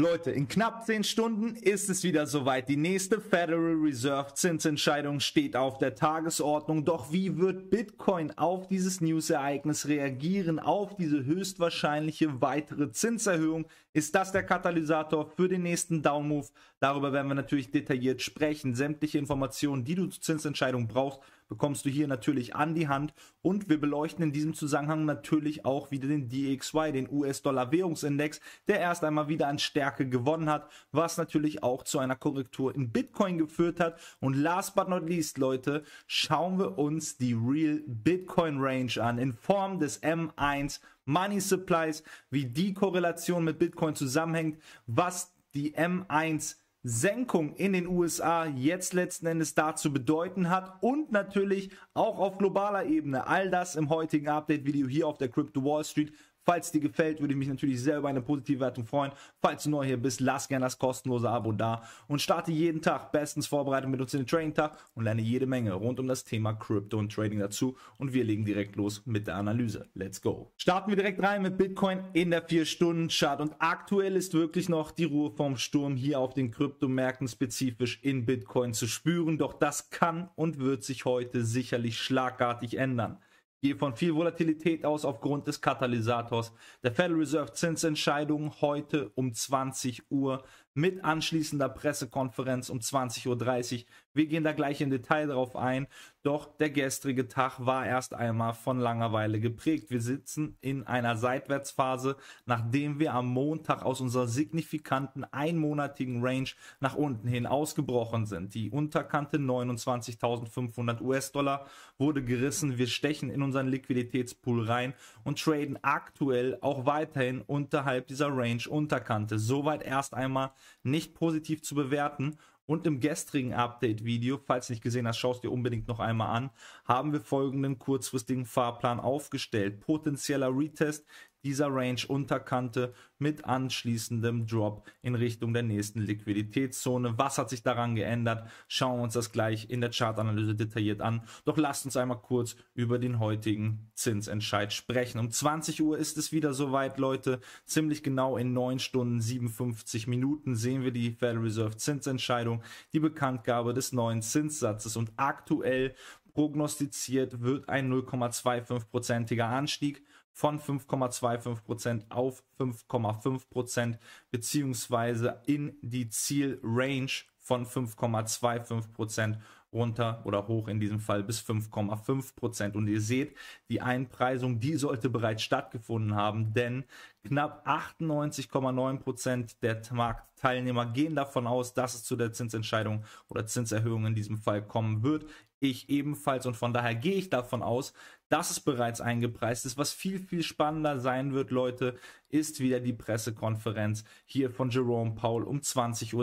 Leute, in knapp 10 Stunden ist es wieder soweit. Die nächste Federal Reserve Zinsentscheidung steht auf der Tagesordnung. Doch wie wird Bitcoin auf dieses News-Ereignis reagieren, auf diese höchstwahrscheinliche weitere Zinserhöhung? Ist das der Katalysator für den nächsten Downmove? Darüber werden wir natürlich detailliert sprechen. Sämtliche Informationen, die du zur Zinsentscheidung brauchst, bekommst du hier natürlich an die Hand. Und wir beleuchten in diesem Zusammenhang natürlich auch wieder den DXY, den US-Dollar-Währungsindex, der erst einmal wieder an Stärke gewonnen hat, was natürlich auch zu einer Korrektur in Bitcoin geführt hat. Und last but not least, Leute, schauen wir uns die Real Bitcoin Range an in Form des M1 Money Supplies, wie die Korrelation mit Bitcoin zusammenhängt, was die M1 Senkung in den USA jetzt letzten Endes dazu bedeuten hat und natürlich auch auf globaler Ebene. All das im heutigen Update-Video hier auf der Crypto Wall Street. Falls dir gefällt, würde ich mich natürlich sehr über eine positive Wertung freuen. Falls du neu hier bist, lass gerne das kostenlose Abo da und starte jeden Tag bestens vorbereitet mit uns in den Trading-Tag und lerne jede Menge rund um das Thema Crypto und Trading dazu. Und wir legen direkt los mit der Analyse. Let's go. Starten wir direkt rein mit Bitcoin in der 4-Stunden-Chart. Und aktuell ist wirklich noch die Ruhe vom Sturm hier auf den Kryptomärkten spezifisch in Bitcoin zu spüren. Doch das kann und wird sich heute sicherlich schlagartig ändern. Gehe von viel Volatilität aus aufgrund des Katalysators. Der Federal Reserve Zinsentscheidung heute um 20 Uhr mit anschließender Pressekonferenz um 20.30 Uhr. Wir gehen da gleich im Detail drauf ein, doch der gestrige Tag war erst einmal von Langeweile geprägt. Wir sitzen in einer Seitwärtsphase, nachdem wir am Montag aus unserer signifikanten einmonatigen Range nach unten hin ausgebrochen sind. Die Unterkante 29.500 US-Dollar wurde gerissen. Wir stechen in unseren Liquiditätspool rein und traden aktuell auch weiterhin unterhalb dieser Range Unterkante. Soweit erst einmal nicht positiv zu bewerten. Und im gestrigen Update-Video, falls du nicht gesehen hast, schaust dir unbedingt noch einmal an, haben wir folgenden kurzfristigen Fahrplan aufgestellt. Potenzieller Retest dieser Range Unterkante mit anschließendem Drop in Richtung der nächsten Liquiditätszone. Was hat sich daran geändert? Schauen wir uns das gleich in der Chartanalyse detailliert an. Doch lasst uns einmal kurz über den heutigen Zinsentscheid sprechen. Um 20 Uhr ist es wieder soweit, Leute. Ziemlich genau in 9 Stunden 57 Minuten sehen wir die Federal Reserve Zinsentscheidung, die Bekanntgabe des neuen Zinssatzes und aktuell prognostiziert wird ein 0,25%iger Anstieg von 5,25% auf 5,5% beziehungsweise in die Zielrange von 5,25% runter oder hoch in diesem Fall bis 5,5 Und ihr seht, die Einpreisung, die sollte bereits stattgefunden haben, denn knapp 98,9 der Marktteilnehmer gehen davon aus, dass es zu der Zinsentscheidung oder Zinserhöhung in diesem Fall kommen wird. Ich ebenfalls und von daher gehe ich davon aus, dass es bereits eingepreist ist. Was viel, viel spannender sein wird, Leute, ist wieder die Pressekonferenz hier von Jerome Powell um 20.30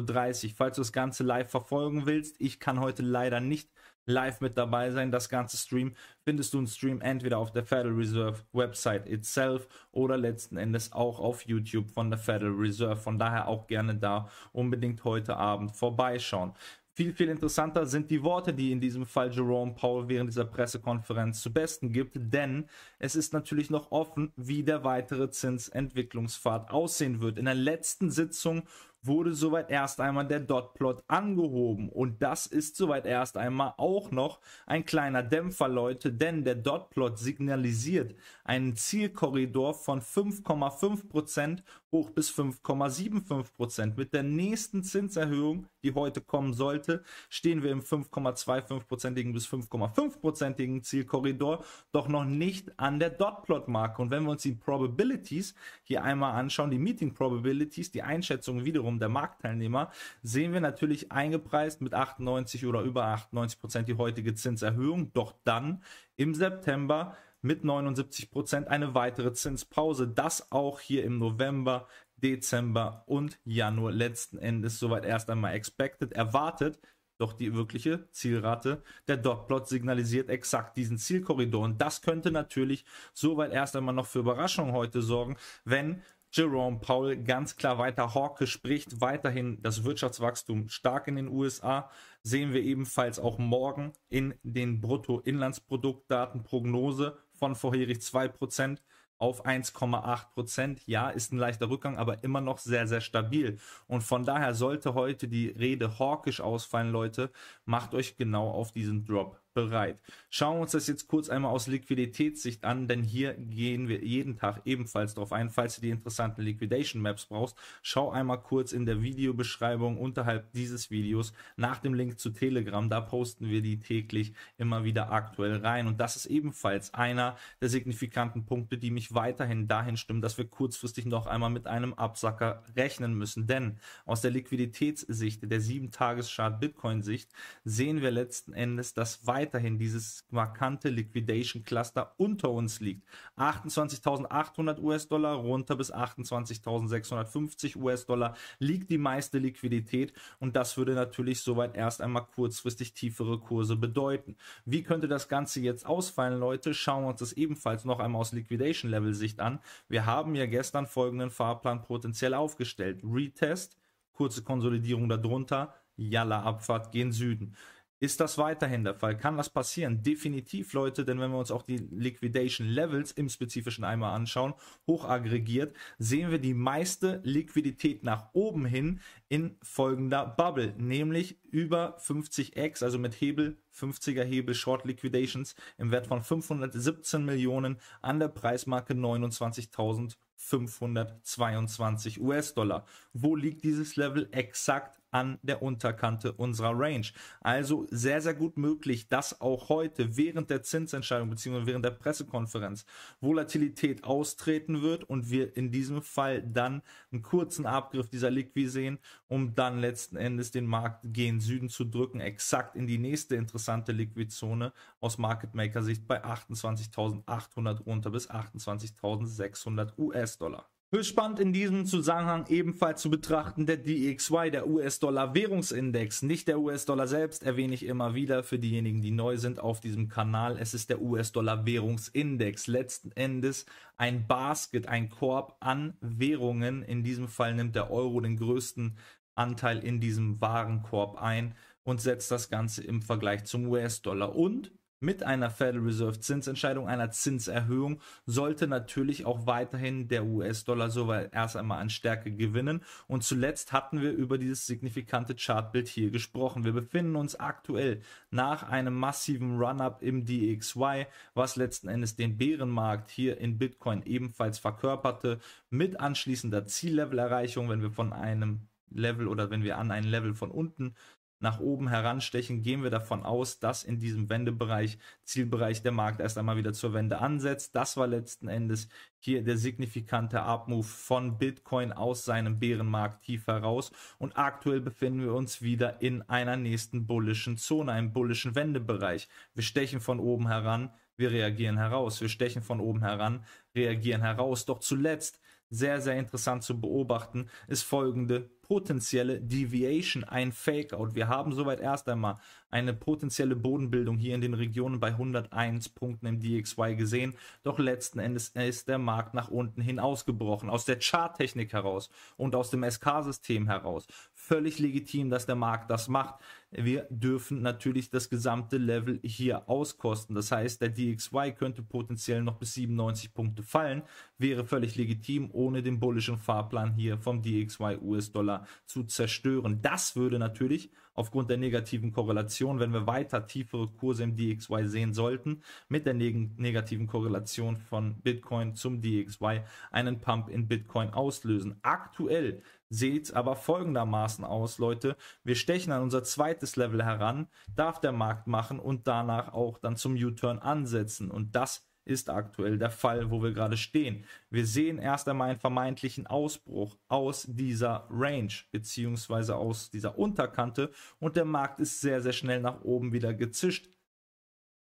Uhr. Falls du das Ganze live verfolgen willst, ich kann heute leider nicht live mit dabei sein. Das ganze Stream findest du im Stream entweder auf der Federal Reserve Website itself oder letzten Endes auch auf YouTube von der Federal Reserve. Von daher auch gerne da unbedingt heute Abend vorbeischauen. Viel, viel interessanter sind die Worte, die in diesem Fall Jerome Powell während dieser Pressekonferenz zu besten gibt, denn es ist natürlich noch offen, wie der weitere Zinsentwicklungspfad aussehen wird. In der letzten Sitzung wurde soweit erst einmal der Dotplot angehoben und das ist soweit erst einmal auch noch ein kleiner Dämpfer, Leute, denn der Dotplot signalisiert einen Zielkorridor von 5,5% hoch bis 5,75%. Mit der nächsten Zinserhöhung die heute kommen sollte, stehen wir im 5,25%igen bis 5,5%igen Zielkorridor, doch noch nicht an der Dotplot-Marke. Und wenn wir uns die Probabilities hier einmal anschauen, die Meeting Probabilities, die Einschätzung wiederum der Marktteilnehmer, sehen wir natürlich eingepreist mit 98 oder über 98 die heutige Zinserhöhung, doch dann im September mit 79 Prozent eine weitere Zinspause. Das auch hier im November, Dezember und Januar letzten Endes soweit erst einmal expected, erwartet. Doch die wirkliche Zielrate der Dotplot signalisiert exakt diesen Zielkorridor. Und das könnte natürlich soweit erst einmal noch für Überraschung heute sorgen, wenn Jerome Powell ganz klar weiter Hawke spricht, weiterhin das Wirtschaftswachstum stark in den USA. Sehen wir ebenfalls auch morgen in den Bruttoinlandsproduktdatenprognose von vorherig 2% auf 1,8 Prozent. Ja, ist ein leichter Rückgang, aber immer noch sehr, sehr stabil. Und von daher sollte heute die Rede hawkisch ausfallen, Leute. Macht euch genau auf diesen Drop bereit. Schauen wir uns das jetzt kurz einmal aus Liquiditätssicht an, denn hier gehen wir jeden Tag ebenfalls drauf ein. Falls du die interessanten Liquidation Maps brauchst, schau einmal kurz in der Videobeschreibung unterhalb dieses Videos nach dem Link zu Telegram. Da posten wir die täglich immer wieder aktuell rein. Und das ist ebenfalls einer der signifikanten Punkte, die mich weiterhin dahin stimmen, dass wir kurzfristig noch einmal mit einem Absacker rechnen müssen. Denn aus der Liquiditätssicht, der 7-Tages-Chart-Bitcoin-Sicht, sehen wir letzten Endes, dass weiter weiterhin dieses markante Liquidation Cluster unter uns liegt. 28.800 US-Dollar runter bis 28.650 US-Dollar liegt die meiste Liquidität und das würde natürlich soweit erst einmal kurzfristig tiefere Kurse bedeuten. Wie könnte das Ganze jetzt ausfallen, Leute? Schauen wir uns das ebenfalls noch einmal aus Liquidation Level Sicht an. Wir haben ja gestern folgenden Fahrplan potenziell aufgestellt. Retest, kurze Konsolidierung darunter, Jalla Abfahrt gehen Süden. Ist das weiterhin der Fall? Kann was passieren? Definitiv, Leute, denn wenn wir uns auch die Liquidation Levels im Spezifischen einmal anschauen, hoch aggregiert, sehen wir die meiste Liquidität nach oben hin in folgender Bubble, nämlich über 50x, also mit Hebel 50er Hebel Short Liquidations im Wert von 517 Millionen an der Preismarke 29.522 US-Dollar. Wo liegt dieses Level exakt? an der Unterkante unserer Range. Also sehr, sehr gut möglich, dass auch heute während der Zinsentscheidung bzw. während der Pressekonferenz Volatilität austreten wird und wir in diesem Fall dann einen kurzen Abgriff dieser Liquid sehen, um dann letzten Endes den Markt gen Süden zu drücken, exakt in die nächste interessante Liquid-Zone aus Market Maker Sicht bei 28.800 runter bis 28.600 US-Dollar. Höchst spannend in diesem Zusammenhang ebenfalls zu betrachten der DXY, der US-Dollar-Währungsindex, nicht der US-Dollar selbst, erwähne ich immer wieder für diejenigen, die neu sind auf diesem Kanal. Es ist der US-Dollar-Währungsindex, letzten Endes ein Basket, ein Korb an Währungen. In diesem Fall nimmt der Euro den größten Anteil in diesem Warenkorb ein und setzt das Ganze im Vergleich zum US-Dollar. Und mit einer Federal Reserve Zinsentscheidung, einer Zinserhöhung, sollte natürlich auch weiterhin der US-Dollar soweit erst einmal an Stärke gewinnen. Und zuletzt hatten wir über dieses signifikante Chartbild hier gesprochen. Wir befinden uns aktuell nach einem massiven Run-up im DXY, was letzten Endes den Bärenmarkt hier in Bitcoin ebenfalls verkörperte, mit anschließender Ziellevelerreichung, wenn wir von einem Level oder wenn wir an ein Level von unten nach oben heranstechen, gehen wir davon aus, dass in diesem Wendebereich, Zielbereich der Markt erst einmal wieder zur Wende ansetzt. Das war letzten Endes hier der signifikante Abmove von Bitcoin aus seinem Bärenmarkt tief heraus. Und aktuell befinden wir uns wieder in einer nächsten bullischen Zone, einem bullischen Wendebereich. Wir stechen von oben heran, wir reagieren heraus. Wir stechen von oben heran, reagieren heraus. Doch zuletzt sehr, sehr interessant zu beobachten, ist folgende potenzielle Deviation, ein Fakeout. Wir haben soweit erst einmal eine potenzielle Bodenbildung hier in den Regionen bei 101 Punkten im DXY gesehen, doch letzten Endes ist der Markt nach unten hin ausgebrochen, aus der Charttechnik heraus und aus dem SK-System heraus völlig legitim, dass der Markt das macht. Wir dürfen natürlich das gesamte Level hier auskosten. Das heißt, der DXY könnte potenziell noch bis 97 Punkte fallen, wäre völlig legitim, ohne den bullischen Fahrplan hier vom DXY US-Dollar zu zerstören. Das würde natürlich aufgrund der negativen Korrelation, wenn wir weiter tiefere Kurse im DXY sehen sollten, mit der neg negativen Korrelation von Bitcoin zum DXY einen Pump in Bitcoin auslösen. Aktuell sieht es aber folgendermaßen aus, Leute. Wir stechen an unser zweites Level heran, darf der Markt machen und danach auch dann zum U-Turn ansetzen. Und das ist ist aktuell der Fall, wo wir gerade stehen. Wir sehen erst einmal einen vermeintlichen Ausbruch aus dieser Range beziehungsweise aus dieser Unterkante und der Markt ist sehr, sehr schnell nach oben wieder gezischt.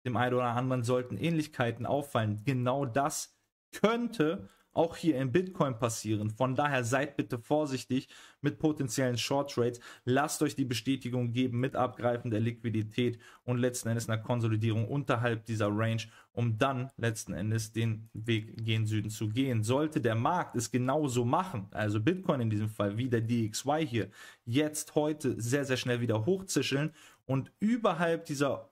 Dem einen oder anderen sollten Ähnlichkeiten auffallen. Genau das könnte auch hier in Bitcoin passieren. Von daher seid bitte vorsichtig mit potenziellen Short Trades. Lasst euch die Bestätigung geben mit Abgreifen der Liquidität und letzten Endes einer Konsolidierung unterhalb dieser Range, um dann letzten Endes den Weg gen Süden zu gehen. Sollte der Markt es genauso machen, also Bitcoin in diesem Fall, wie der DXY hier, jetzt heute sehr, sehr schnell wieder hochzischeln und überhalb dieser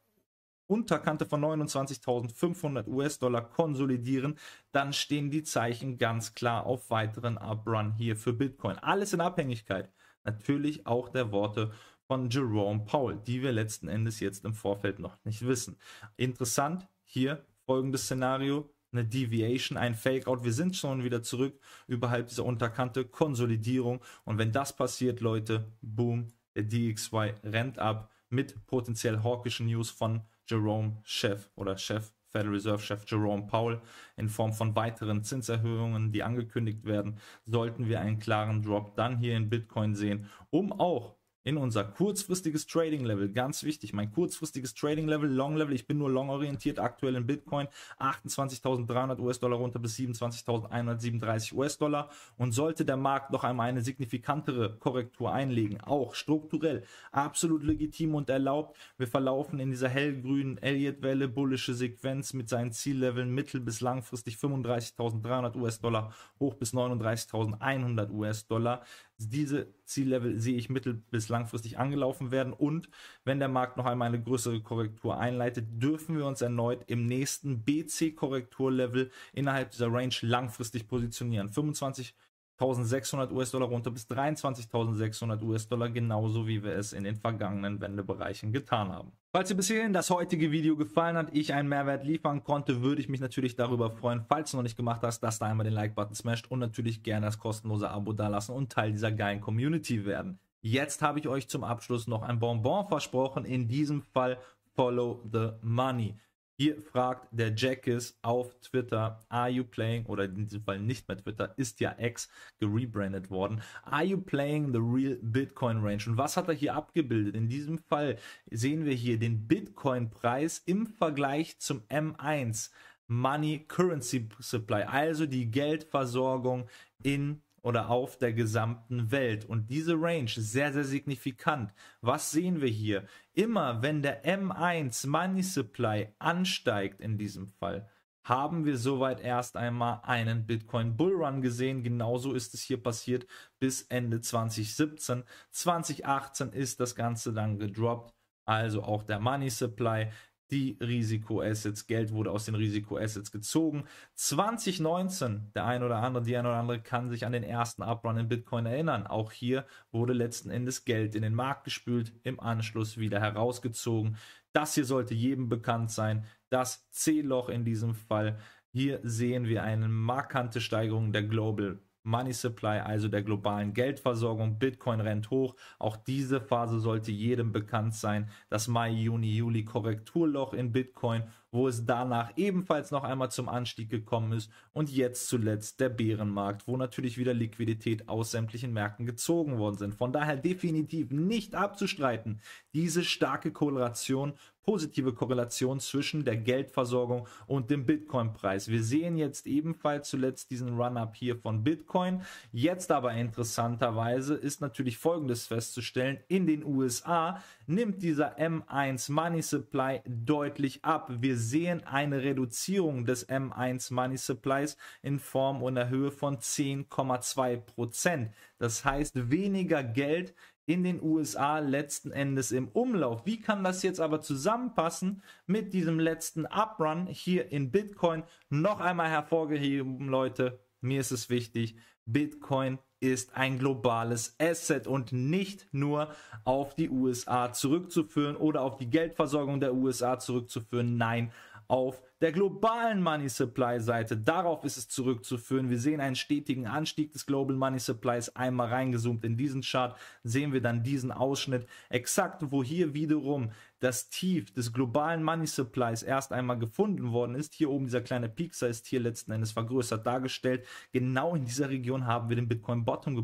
Unterkante von 29.500 US-Dollar konsolidieren, dann stehen die Zeichen ganz klar auf weiteren Uprun hier für Bitcoin. Alles in Abhängigkeit. Natürlich auch der Worte von Jerome Powell, die wir letzten Endes jetzt im Vorfeld noch nicht wissen. Interessant hier folgendes Szenario. Eine Deviation, ein Fakeout. Wir sind schon wieder zurück überhalb dieser Unterkante, Konsolidierung. Und wenn das passiert, Leute, boom, der DXY rennt ab mit potenziell hawkischen News von Jerome Chef oder Chef Federal Reserve Chef Jerome Powell in Form von weiteren Zinserhöhungen, die angekündigt werden, sollten wir einen klaren Drop dann hier in Bitcoin sehen, um auch in unser kurzfristiges Trading Level. Ganz wichtig, mein kurzfristiges Trading Level, Long Level, ich bin nur long orientiert, aktuell in Bitcoin 28.300 US-Dollar runter bis 27.137 US-Dollar. Und sollte der Markt noch einmal eine signifikantere Korrektur einlegen, auch strukturell, absolut legitim und erlaubt. Wir verlaufen in dieser hellgrünen Elliott-Welle, bullische Sequenz mit seinen Zielleveln mittel- bis langfristig 35.300 US-Dollar hoch bis 39.100 US-Dollar diese Ziellevel sehe ich mittel- bis langfristig angelaufen werden. Und wenn der Markt noch einmal eine größere Korrektur einleitet, dürfen wir uns erneut im nächsten BC-Korrekturlevel innerhalb dieser Range langfristig positionieren. 25 1600 US-Dollar runter bis 23.600 US-Dollar, genauso wie wir es in den vergangenen Wendebereichen getan haben. Falls dir bis hierhin das heutige Video gefallen hat, ich einen Mehrwert liefern konnte, würde ich mich natürlich darüber freuen, falls du noch nicht gemacht hast, dass du einmal den Like-Button smasht und natürlich gerne das kostenlose Abo dalassen und Teil dieser geilen Community werden. Jetzt habe ich euch zum Abschluss noch ein Bonbon versprochen, in diesem Fall Follow the Money. Hier fragt der Jackis auf Twitter, are you playing, oder in diesem Fall nicht mehr Twitter, ist ja X gerebrandet worden. Are you playing the real Bitcoin Range? Und was hat er hier abgebildet? In diesem Fall sehen wir hier den Bitcoin-Preis im Vergleich zum M1 Money Currency Supply, also die Geldversorgung in oder auf der gesamten Welt. Und diese Range ist sehr, sehr signifikant. Was sehen wir hier? Immer wenn der M1 Money Supply ansteigt in diesem Fall, haben wir soweit erst einmal einen Bitcoin Bullrun gesehen. Genauso ist es hier passiert bis Ende 2017. 2018 ist das Ganze dann gedroppt. Also auch der Money Supply die Risikoassets. Geld wurde aus den Risikoassets gezogen. 2019, der ein oder andere, die ein oder andere kann sich an den ersten Uprun in Bitcoin erinnern. Auch hier wurde letzten Endes Geld in den Markt gespült, im Anschluss wieder herausgezogen. Das hier sollte jedem bekannt sein. Das C-Loch in diesem Fall. Hier sehen wir eine markante Steigerung der Global Money Supply, also der globalen Geldversorgung. Bitcoin rennt hoch. Auch diese Phase sollte jedem bekannt sein. Das Mai, Juni, Juli Korrekturloch in Bitcoin, wo es danach ebenfalls noch einmal zum Anstieg gekommen ist. Und jetzt zuletzt der Bärenmarkt, wo natürlich wieder Liquidität aus sämtlichen Märkten gezogen worden sind. Von daher definitiv nicht abzustreiten. Diese starke Korrelation positive Korrelation zwischen der Geldversorgung und dem Bitcoin-Preis. Wir sehen jetzt ebenfalls zuletzt diesen Run-up hier von Bitcoin. Jetzt aber interessanterweise ist natürlich Folgendes festzustellen. In den USA nimmt dieser M1 Money Supply deutlich ab. Wir sehen eine Reduzierung des M1 Money Supplies in Form und der Höhe von 10,2 Prozent. Das heißt, weniger Geld in den USA letzten Endes im Umlauf. Wie kann das jetzt aber zusammenpassen mit diesem letzten Uprun hier in Bitcoin? Noch einmal hervorgehoben, Leute, mir ist es wichtig, Bitcoin ist ein globales Asset und nicht nur auf die USA zurückzuführen oder auf die Geldversorgung der USA zurückzuführen. Nein, auf der globalen Money Supply Seite. Darauf ist es zurückzuführen. Wir sehen einen stetigen Anstieg des Global Money Supplies. Einmal reingezoomt in diesen Chart sehen wir dann diesen Ausschnitt exakt, wo hier wiederum das Tief des globalen Money Supplies erst einmal gefunden worden ist. Hier oben dieser kleine Piekser ist hier letzten Endes vergrößert dargestellt. Genau in dieser Region haben wir den Bitcoin Bottom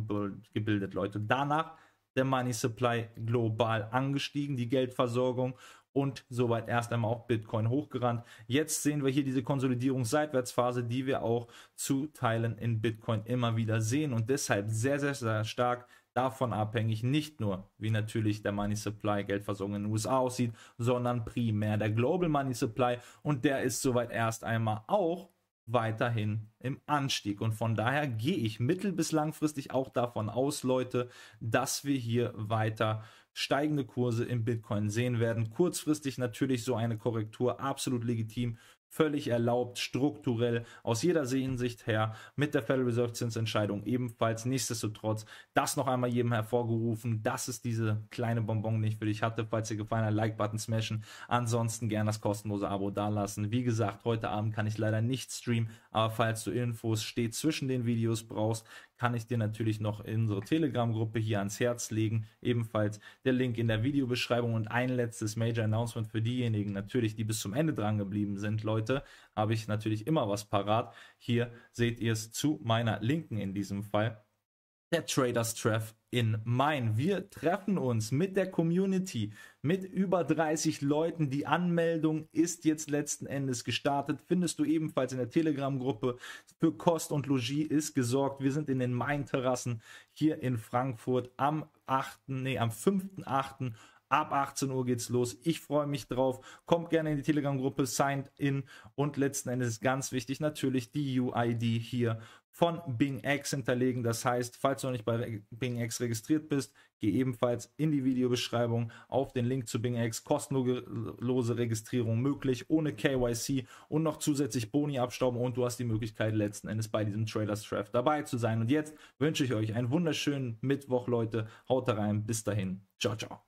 gebildet, Leute. Danach der Money Supply global angestiegen, die Geldversorgung und soweit erst einmal auch Bitcoin hochgerannt. Jetzt sehen wir hier diese Konsolidierungsseitwärtsphase, die wir auch zu Teilen in Bitcoin immer wieder sehen und deshalb sehr, sehr, sehr stark davon abhängig, nicht nur wie natürlich der Money Supply Geldversorgung in den USA aussieht, sondern primär der Global Money Supply und der ist soweit erst einmal auch weiterhin im Anstieg. Und von daher gehe ich mittel- bis langfristig auch davon aus, Leute, dass wir hier weiter steigende Kurse im Bitcoin sehen werden. Kurzfristig natürlich so eine Korrektur absolut legitim völlig erlaubt, strukturell, aus jeder Sehensicht her, mit der Federal Reserve Zinsentscheidung ebenfalls. Nichtsdestotrotz, das noch einmal jedem hervorgerufen, dass es diese kleine Bonbon nicht für dich hatte. Falls dir gefallen hat, Like-Button smashen. Ansonsten gerne das kostenlose Abo dalassen. Wie gesagt, heute Abend kann ich leider nicht streamen, aber falls du Infos steht zwischen den Videos brauchst, kann ich dir natürlich noch in unsere Telegram-Gruppe hier ans Herz legen. Ebenfalls der Link in der Videobeschreibung und ein letztes Major Announcement für diejenigen natürlich, die bis zum Ende dran geblieben sind, Leute, habe ich natürlich immer was parat. Hier seht ihr es zu meiner Linken in diesem Fall der Traders Treff in Main. Wir treffen uns mit der Community, mit über 30 Leuten. Die Anmeldung ist jetzt letzten Endes gestartet. Findest du ebenfalls in der Telegram-Gruppe. Für Kost und Logis ist gesorgt. Wir sind in den Main-Terrassen hier in Frankfurt am 8., nee, am 5.8. Ab 18 Uhr geht's los. Ich freue mich drauf. Kommt gerne in die Telegram-Gruppe, signed in und letzten Endes ist ganz wichtig natürlich die UID hier von Bing X hinterlegen. Das heißt, falls du noch nicht bei Bing X registriert bist, geh ebenfalls in die Videobeschreibung auf den Link zu Bing X. Kostenlose Registrierung möglich, ohne KYC und noch zusätzlich Boni abstauben und du hast die Möglichkeit, letzten Endes bei diesem Trailers Draft dabei zu sein. Und jetzt wünsche ich euch einen wunderschönen Mittwoch, Leute. Haut rein. Bis dahin. Ciao, ciao.